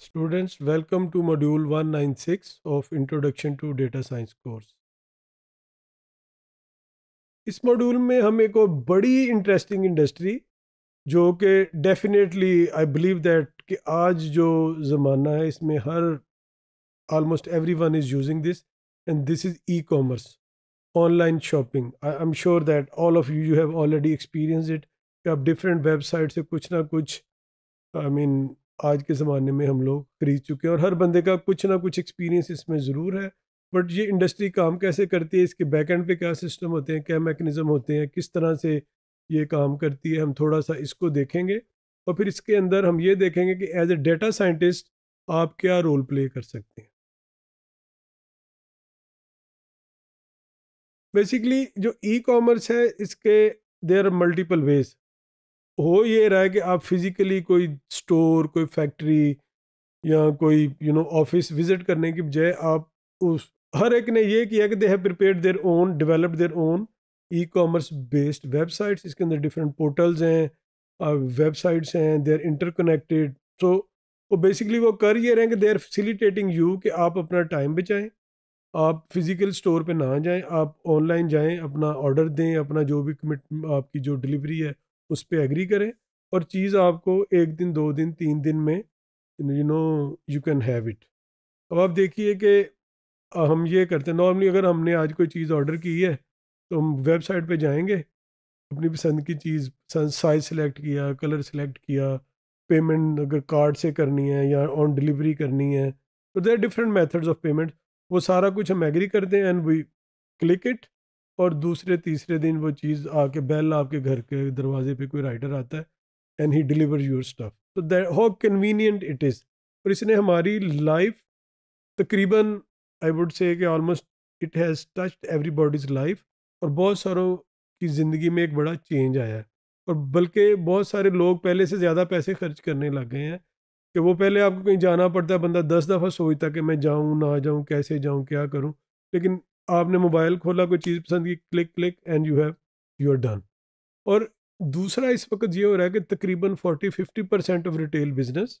Students, welcome to module 196 of Introduction to Data Science course. इस module में हम एक और बड़ी इंटरेस्टिंग इंडस्ट्री जो कि डेफिनेटली आई बिलीव दैट कि आज जो ज़माना है इसमें हर almost every one is using this and this is e commerce online shopping I am sure that all of you you have already experience it कि आप डिफरेंट वेबसाइट से कुछ ना कुछ आई I मीन mean, आज के ज़माने में हम लोग खरीद चुके हैं और हर बंदे का कुछ ना कुछ एक्सपीरियंस इसमें ज़रूर है बट ये इंडस्ट्री काम कैसे करती है इसके बैक एंड पे क्या सिस्टम होते हैं क्या मैकेनिज़म होते हैं किस तरह से ये काम करती है हम थोड़ा सा इसको देखेंगे और फिर इसके अंदर हम ये देखेंगे कि एज ए डेटा साइंटिस्ट आप क्या रोल प्ले कर सकते हैं बेसिकली जो ई e कॉमर्स है इसके देर आर मल्टीपल वेज हो ये रहा है कि आप फिज़िकली कोई स्टोर कोई फैक्ट्री या कोई यू नो ऑफिस विजिट करने की बजाय आप उस हर एक ने ये किया कि they have prepared their own developed their own e commerce based websites इसके अंदर डिफरेंट पोर्टल्स हैं वेबसाइट्स हैं दे आर इंटरकनेक्टेड सो वो बेसिकली वो कर ये रहे हैं कि दे आर फैसिलिटेटिंग यू कि आप अपना टाइम बचाएं आप फिज़िकल स्टोर पे ना जाएं आप ऑनलाइन जाएं अपना ऑर्डर दें अपना जो भी कमिट आपकी जो डिलीवरी है उस पर एग्री करें और चीज़ आपको एक दिन दो दिन तीन दिन में you know you can have it अब आप देखिए कि हम ये करते हैं नॉर्मली अगर हमने आज कोई चीज़ ऑर्डर की है तो हम वेबसाइट पे जाएंगे अपनी पसंद की चीज़ साइज सेलेक्ट किया कलर सेलेक्ट किया पेमेंट अगर कार्ड से करनी है या ऑन डिलीवरी करनी है तो there different methods of payment वो सारा कुछ हम एग्री करते हैं एंड वी क्लिक इट और दूसरे तीसरे दिन वो चीज़ आके बेल आपके घर के दरवाजे पे कोई राइडर आता है and he deliver your stuff तो that how convenient it is और इसने हमारी लाइफ तकरीबन आई वुड से कि almost it has touched everybody's life और बहुत सारों की ज़िंदगी में एक बड़ा चेंज आया है और बल्कि बहुत सारे लोग पहले से ज़्यादा पैसे खर्च करने लग गए हैं कि वो पहले आपको कहीं जाना पड़ता है बंदा दस दफ़ा सोचता कि मैं जाऊँ ना जाऊँ कैसे जाऊँ क्या करूँ लेकिन आपने मोबाइल खोला कोई चीज़ पसंद की click click and you have you are done और दूसरा इस वक्त ये हो रहा है कि तकरीबन 40 fifty percent of retail business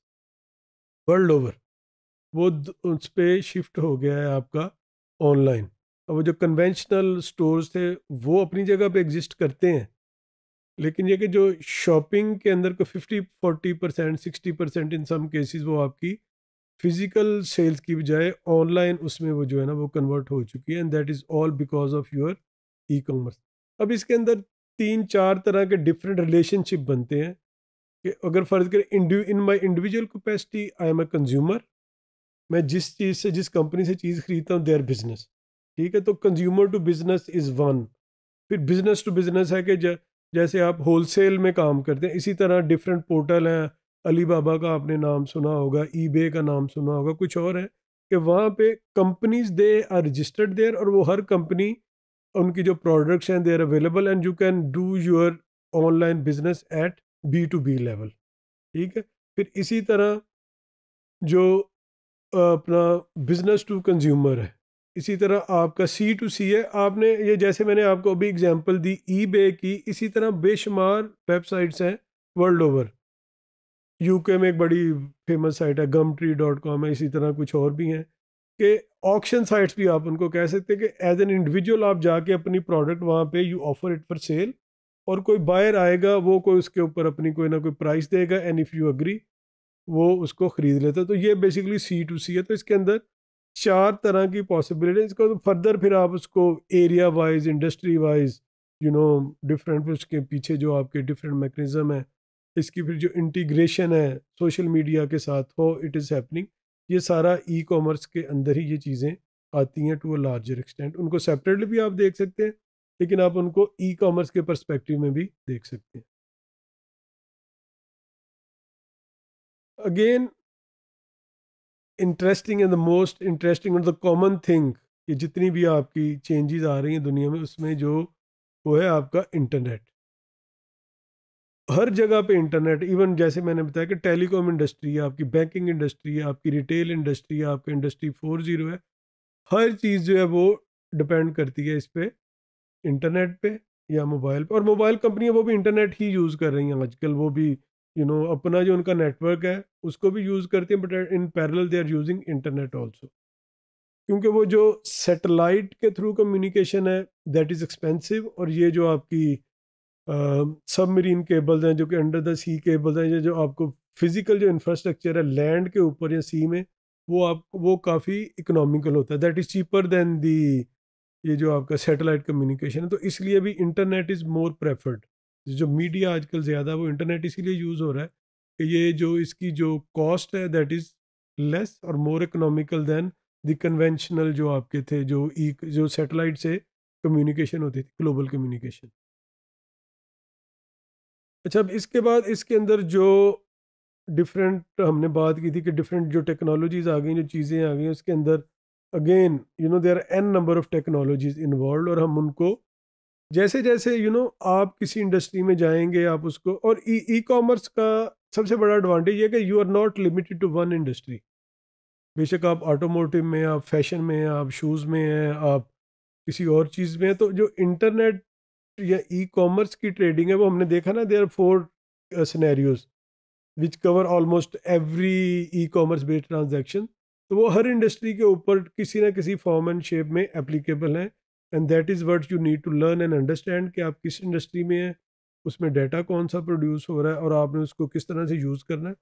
world over वो उस पर शिफ्ट हो गया है आपका ऑनलाइन और वो जो कन्वेंशनल स्टोर्स थे वो अपनी जगह पे एग्जिस्ट करते हैं लेकिन ये कि जो शॉपिंग के अंदर को fifty forty percent sixty percent in some cases वो आपकी फिजिकल सेल्स की बजाय ऑनलाइन उसमें वो जो है ना वो कन्वर्ट हो चुकी है and that is all because of your e commerce अब इसके अंदर तीन चार तरह के डिफरेंट रिलेशनशिप बनते हैं कि अगर फ़र्ज़ करें in my individual capacity I am a consumer मैं जिस चीज़ से जिस कंपनी से चीज़ खरीदता हूँ देयर बिजनेस ठीक है तो consumer to business is one फिर बिजनेस टू बिजनेस है कि जैसे आप होलसेल में काम करते हैं इसी तरह डिफरेंट पोर्टल हैं अली बाबा का आपने नाम सुना होगा ई का नाम सुना होगा कुछ और है कि वहाँ पे companies they are registered there और वो हर कंपनी उनकी जो प्रोडक्ट्स हैं they are available and you can do your online business at B to B level ठीक है फिर इसी तरह जो अपना बिजनेस टू कंज्यूमर है इसी तरह आपका सी टू सी है आपने ये जैसे मैंने आपको अभी एग्जांपल दी ई की इसी तरह बेशुमार वेबसाइट्स हैं वर्ल्ड ओवर यूके में एक बड़ी फेमस साइट है गम ट्री डॉट कॉम है इसी तरह कुछ और भी हैं कि ऑक्शन साइट्स भी आप उनको कह सकते हैं कि एज एन इंडिविजुअल आप जाके अपनी प्रोडक्ट वहाँ पे you offer it for sale और कोई बायर आएगा वो कोई उसके ऊपर अपनी कोई ना कोई प्राइस देगा एंड इफ़ यू अग्री वो उसको ख़रीद लेता है तो ये बेसिकली सी टू सी है तो इसके अंदर चार तरह की पॉसिबिलिटी इसको तो फर्दर फिर आप उसको area wise industry wise you know different उसके पीछे जो आपके डिफरेंट मैकेनिज़म हैं इसकी फिर जो इंटीग्रेशन है सोशल मीडिया के साथ हो इट इज़ हैपनिंग ये सारा ई कॉमर्स के अंदर ही ये चीज़ें आती हैं टू अ लार्जर एक्सटेंट उनको सेपरेटली भी आप देख सकते हैं लेकिन आप उनको ई कॉमर्स के परस्पेक्टिव में भी देख सकते हैं again interesting and the most interesting and the common thing ये जितनी भी आपकी चेंजेस आ रही हैं दुनिया में उसमें जो वो है आपका इंटरनेट हर जगह पे इंटरनेट इवन जैसे मैंने बताया कि टेलीकॉम इंडस्ट्री है आपकी बैंकिंग इंडस्ट्री है आपकी रिटेल इंडस्ट्री है आपकी इंडस्ट्री फोर जीरो है हर चीज़ जो है वो डिपेंड करती है इस पर इंटरनेट पे या मोबाइल पे और मोबाइल कंपनियां वो भी इंटरनेट ही यूज़ कर रही हैं आजकल वो भी यू you नो know, अपना जो उनका नेटवर्क है उसको भी यूज़ करती हैं but in parallel they are using internet also क्योंकि वो जो सेटेलाइट के थ्रू कम्युनिकेशन है दैट इज़ एक्सपेंसिव और ये जो आपकी सब मरीन केबल्स हैं जो कि अंडर द सी केबल्स हैं या जो आपको फिज़िकल जो इंफ्रास्ट्रक्चर है लैंड के ऊपर या सी में वो आप वो काफ़ी इकोनॉमिकल होता है that is cheaper than the ये जो आपका सैटेलाइट कम्युनिकेशन है तो इसलिए भी इंटरनेट इज़ मोर प्रेफर्ड जो मीडिया आजकल ज़्यादा वो इंटरनेट इसीलिए यूज़ हो रहा है कि ये जो इसकी जो कॉस्ट है दैट इज़ लेस और more economical than the conventional जो आपके थे जो ई e, जो सेटेलाइट से कम्युनिकेशन होती थी ग्लोबल कम्युनिकेशन अच्छा अब इसके बाद इसके अंदर जो डिफरेंट हमने बात की थी कि डिफरेंट जो टेक्नोलॉजीज़ आ गई जो चीज़ें आ गई उसके अंदर again you know there an number of technologies involve और हम उनको जैसे जैसे यू you नो know, आप किसी इंडस्ट्री में जाएंगे आप उसको और ई कॉमर्स का सबसे बड़ा एडवांटेज ये कि you are not limited to one industry बेशक आप ऑटोमोटिव में आप फैशन में आप शूज़ में हैं आप किसी और चीज़ में हैं तो जो इंटरनेट या ई कॉमर्स की ट्रेडिंग है वो हमने देखा ना there four scenarios which cover almost every e commerce based transaction तो वो हर इंडस्ट्री के ऊपर किसी ना किसी फॉर्म एंड शेप में एप्लीकेबल है and that is what you need to learn and understand कि आप किस इंडस्ट्री में हैं उसमें डाटा कौन सा प्रोड्यूस हो रहा है और आपने उसको किस तरह से यूज़ करना है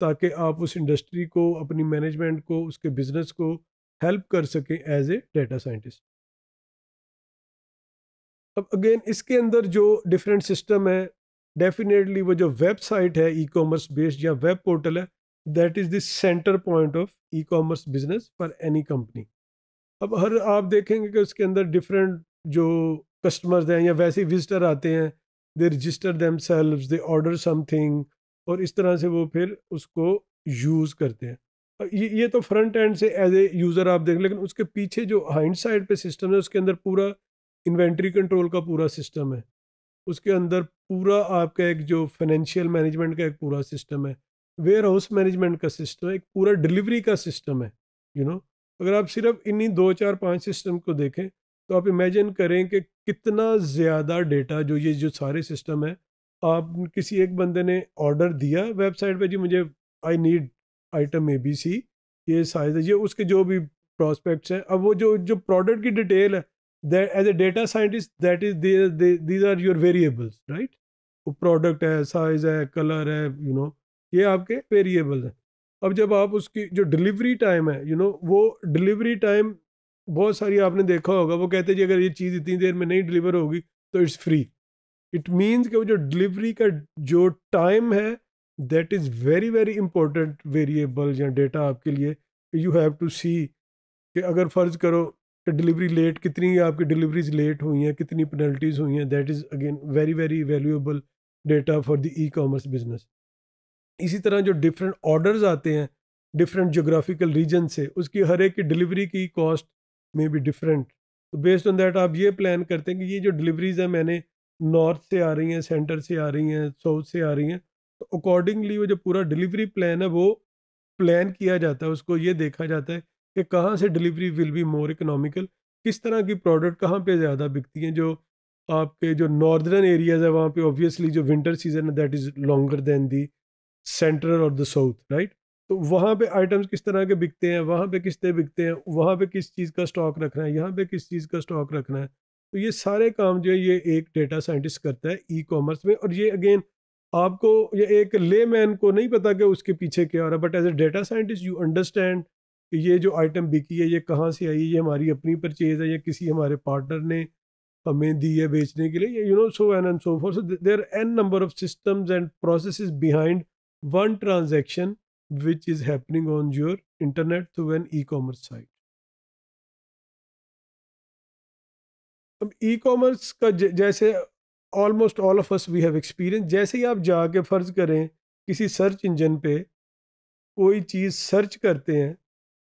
ताकि आप उस इंडस्ट्री को अपनी मैनेजमेंट को उसके बिजनेस को हेल्प कर सकें एज ए डाटा साइंटिस्ट अब अगेन इसके अंदर जो डिफरेंट सिस्टम है डेफिनेटली वो जो वेबसाइट है ई कॉमर्स बेस्ड या वेब पोर्टल है that is the entry point of e commerce business for any company अब हर आप देखेंगे कि उसके अंदर डिफरेंट जो कस्टमर्स हैं या वैसे विजिटर आते हैं they register themselves they order something और इस तरह से वो फिर उसको यूज़ करते हैं ये ये तो फ्रंट एंड से एज ए यूज़र आप देख लेकिन उसके पीछे जो हाइंड साइड पे सिस्टम है उसके अंदर पूरा इन्वेंट्री कंट्रोल का पूरा सिस्टम है उसके अंदर पूरा आपका एक जो फाइनेंशियल मैनेजमेंट का एक पूरा सिस्टम है वेयर हाउस मैनेजमेंट का सिस्टम है एक पूरा डिलीवरी का सिस्टम है यू you नो know? अगर आप सिर्फ इन्हीं दो चार पांच सिस्टम को देखें तो आप इमेजिन करें कि कितना ज़्यादा डेटा जो ये जो सारे सिस्टम है आप किसी एक बंदे ने ऑर्डर दिया वेबसाइट पर जी मुझे I need item A B C ये साइज ये उसके जो भी प्रॉस्पेक्ट्स हैं अब वो जो जो प्रोडक्ट की डिटेल है that as a data scientist that is they, they, these are your variables right वो प्रोडक्ट है साइज है कलर है यू you नो know, ये आपके वेरिएबल हैं अब जब आप उसकी जो डिलीवरी टाइम है यू you नो know, वो डिलीवरी टाइम बहुत सारी आपने देखा होगा वो कहते हैं जी अगर ये चीज़ इतनी देर में नहीं डिलीवर होगी तो इट्स फ्री इट मीन्स कि वो जो डिलीवरी का जो टाइम है that is very very important variable या डेटा आपके लिए यू हैव टू सी कि अगर फ़र्ज़ करो कि तो डिलीवरी लेट कितनी आपकी डिलीवरीज लेट हुई हैं कितनी पेनल्टीज हुई हैं that is again very very valuable data for the e commerce business इसी तरह जो डिफरेंट ऑर्डर्स आते हैं डिफरेंट जोग्राफिकल रीजन से उसकी हर एक की डिलीवरी की कॉस्ट में भी डिफरेंट तो बेस्ड ऑन दैट आप ये प्लान करते हैं कि ये जो डिलीवरीज हैं मैंने नॉर्थ से आ रही हैं सेंटर से आ रही हैं साउथ से आ रही हैं तो अकॉर्डिंगली वो जो पूरा डिलीवरी प्लान है वो प्लान किया जाता है उसको ये देखा जाता है कि कहाँ से delivery will be more economical किस तरह की प्रोडक्ट कहाँ पे ज़्यादा बिकती हैं जो आपके जो नॉर्दर्न एरियाज है वहाँ पे ऑब्वियसली जो विंटर सीजन है that is longer than the central और द साउथ राइट तो वहाँ पे आइटम्स किस तरह के बिकते हैं वहाँ पे किस तरह बिकते हैं वहाँ पे किस चीज़ का स्टॉक रखना है यहाँ पे किस चीज़ का स्टॉक रखना है तो ये सारे काम जो है ये एक डेटा साइंटिस्ट करता है ई कॉमर्स में और ये अगेन आपको ये एक ले मैन को नहीं पता कि उसके पीछे क्या हो रहा है but as a data scientist you understand कि ये जो आइटम बिकी है ये कहाँ से आई है ये हमारी अपनी परचेज है या किसी हमारे पार्टनर ने हमें दी है बेचने के लिए you know so on and so forth so there an number of systems and process behind one transaction which is happening on your internet through an e commerce site अब ई कॉमर्स का जैसे almost all of us we have experience जैसे ही आप जाके फ़र्ज़ करें किसी सर्च इंजन पे कोई चीज़ सर्च करते हैं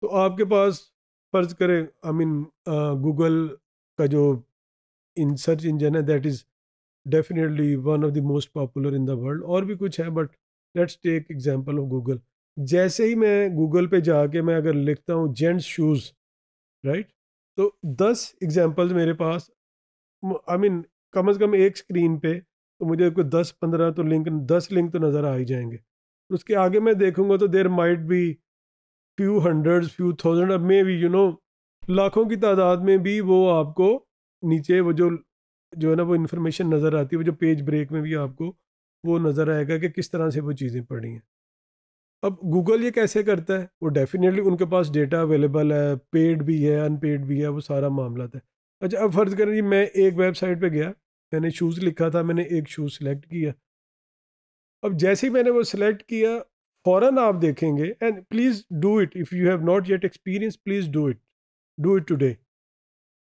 तो आपके पास फर्ज करें आई मीन गूगल का जो इन सर्च इंजन है that is definitely one of the most popular in the world और भी कुछ है but let's take example of Google जैसे ही मैं गूगल पे जाके मैं अगर लिखता हूँ जेंट्स शूज़ राइट तो दस एग्जाम्पल्स मेरे पास आई मीन कम अज़ कम एक स्क्रीन पे तो मुझे कोई दस पंद्रह तो लिंक दस लिंक तो नज़र आ ही जाएंगे उसके आगे मैं देखूंगा तो देर माइट भी फ्यू हंड्रेड फ्यू थाउजेंड अब मे भी यू नो लाखों की तादाद में भी वो आपको नीचे वो जो जो है ना वो इन्फॉर्मेशन नज़र आती है वो जो पेज ब्रेक में भी आपको वो नज़र आएगा कि किस तरह से वो चीज़ें पढ़ी हैं अब गूगल ये कैसे करता है वो डेफिनेटली उनके पास डेटा अवेलेबल है पेड भी है अनपेड भी है वो सारा मामला था अच्छा अब फ़र्ज़ करें जी मैं एक वेबसाइट पे गया मैंने शूज़ लिखा था मैंने एक शूज़ सेलेक्ट किया अब जैसे ही मैंने वो सिलेक्ट किया फ़ौरन आप देखेंगे and please do it if you have not yet experience please do it do it today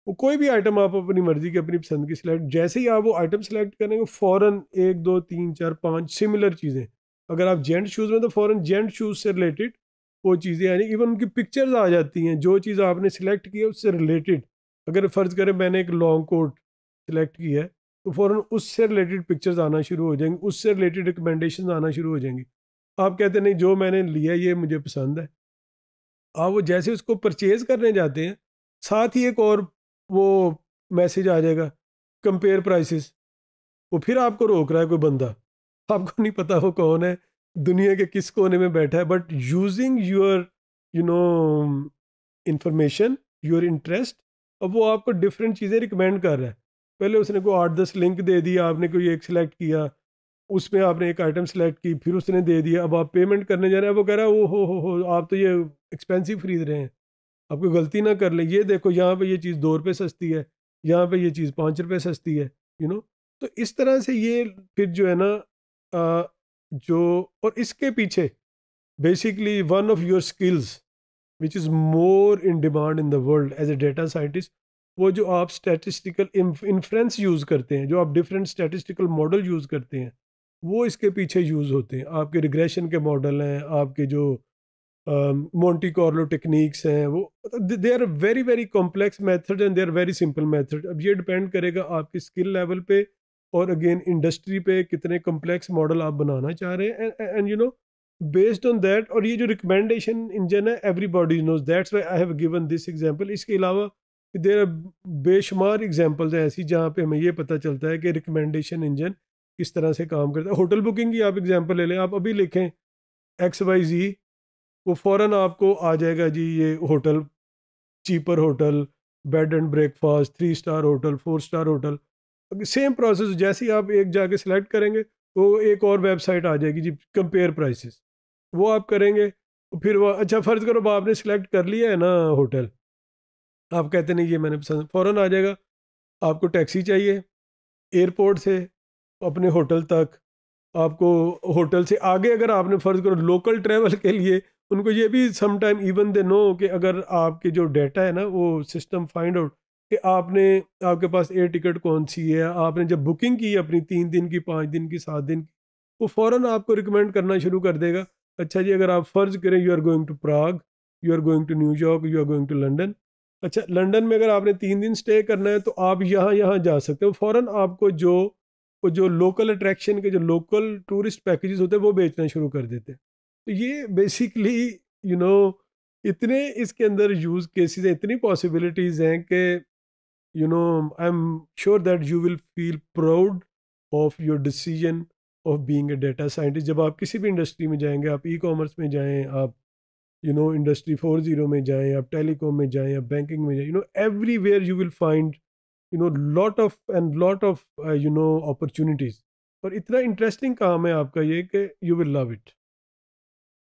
वो कोई भी आइटम आप अपनी मर्ज़ी की अपनी पसंद की सिलेक्ट जैसे ही आप वो आइटम सेलेक्ट करेंगे फ़ौर एक दो तीन चार पाँच सिमिलर चीज़ें अगर आप जेंट शूज़ में तो फ़ौर जेंट शूज़ से रिलेटेड वो चीज़ें यानी इवन उनकी पिक्चर्स आ जाती हैं जो चीज़ आपने सेलेक्ट की है उससे रिलेटेड अगर फ़र्ज़ करें मैंने एक लॉन्ग कोट सेलेक्ट किया है तो फ़ौर उससे रिलेटेड पिक्चर्स आना शुरू हो जाएंगी उससे रिलेटेड रिकमेंडेशन आना शुरू हो जाएंगी आप कहते नहीं जो मैंने लिया ये मुझे पसंद है आप वो जैसे उसको परचेज करने जाते हैं साथ ही एक और वो मैसेज आ जाएगा कंपेयर प्राइसेस वो फिर आपको रोक रहा है कोई बंदा आपको नहीं पता वो कौन है दुनिया के किस कोने में बैठा है but using your you know information your interest अब वो आपको डिफरेंट चीज़ें रिकमेंड कर रहा है पहले उसने कोई आठ दस लिंक दे दी आपने कोई एक सिलेक्ट किया उस पर आपने एक आइटम सेलेक्ट की फिर उसने दे दिया अब आप पेमेंट करने जा रहे हैं वो कह रहा है ओ हो हो हो आप तो ये एक्सपेंसिव खरीद रहे हैं आपको गलती ना कर ले ये देखो यहाँ पे ये चीज़ दो रुपये सस्ती है यहाँ पे ये चीज़ पाँच रुपये सस्ती है यू नो तो इस तरह से ये फिर जो है ना आ, जो और इसके पीछे basically one of your skills which is more in demand in the world as a data scientist वो जो आप स्टैटिस्टिकल इंफ्रेंस यूज़ करते हैं जो आप डिफरेंट स्टैटिस्टिकल मॉडल यूज़ करते हैं वो इसके पीछे यूज़ होते हैं आपके रिग्रेशन के मॉडल हैं आपके जो मोंटी कॉर्लो टेक्निक्स हैं वो they are very very complex method and they are very simple method अब ये डिपेंड करेगा आपकी स्किल लेवल पे और अगेन इंडस्ट्री पे कितने कॉम्प्लेक्स मॉडल आप बनाना चाह रहे हैं and you know based on that और ये जो रिकमेंडेशन इंजन है everybody knows that's why I have given this example इसके अलावा देर बेशुमार एग्जाम्पल्स हैं ऐसी जहाँ पे हमें ये पता चलता है कि रिकमेंडेशन इंजन किस तरह से काम करता है होटल बुकिंग की आप एग्जांपल ले लें आप अभी लिखें एक्स वाई जी वो फ़ौर आपको आ जाएगा जी ये hotel cheaper hotel bed and breakfast three star hotel four star hotel same process जैसे ही आप एक जाके सेलेक्ट करेंगे तो एक और वेबसाइट आ जाएगी जी कंपेयर प्राइसेस वो आप करेंगे फिर वह अच्छा फ़र्ज़ करो आपने सेलेक्ट कर लिया है ना होटल आप कहते नहीं ये मैंने पसंद फ़ौर आ जाएगा आपको टैक्सी चाहिए एयरपोर्ट से अपने होटल तक आपको होटल से आगे अगर आपने फ़र्ज़ करो लोकल ट्रैवल के लिए उनको ये भी समटाइम इवन दे नो कि अगर आपके जो डेटा है ना वो सिस्टम फाइंड आउट कि आपने आपके पास एयर टिकट कौन सी है आपने जब बुकिंग की अपनी तीन दिन की पाँच दिन की सात दिन की वो फ़ौर आपको रिकमेंड करना शुरू कर देगा अच्छा जी अगर आप फ़र्ज़ करें you are going to Prague you are going to New York you are going to London अच्छा लंडन में अगर आपने तीन दिन स्टे करना है तो आप यहाँ यहाँ जा सकते हो फ़ौर आपको जो और जो लोकल अट्रैक्शन के जो लोकल टूरिस्ट पैकेजेस होते हैं वो बेचना शुरू कर देते हैं तो ये बेसिकली यू नो इतने इसके अंदर यूज़ केसेस हैं इतनी पॉसिबिलिटीज़ हैं कि you know I am sure that you will feel proud of your decision of being a data scientist जब आप किसी भी इंडस्ट्री में जाएंगे आप ई कॉमर्स में जाएं आप you know industry four zero में जाएं आप टेलीकॉम में जाएं आप बैंकिंग में जाएं you know everywhere you will find you know lot of and lot of you know opportunities और इतना इंटरेस्टिंग काम है आपका ये कि यू विल लव इट